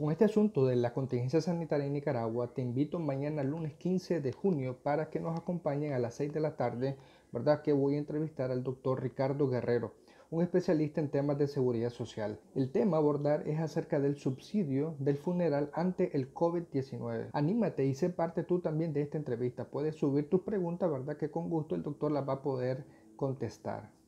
Con este asunto de la contingencia sanitaria en Nicaragua, te invito mañana lunes 15 de junio para que nos acompañen a las 6 de la tarde, ¿verdad? Que voy a entrevistar al doctor Ricardo Guerrero, un especialista en temas de seguridad social. El tema a abordar es acerca del subsidio del funeral ante el COVID-19. Anímate y sé parte tú también de esta entrevista. Puedes subir tus preguntas, ¿verdad? Que con gusto el doctor las va a poder contestar.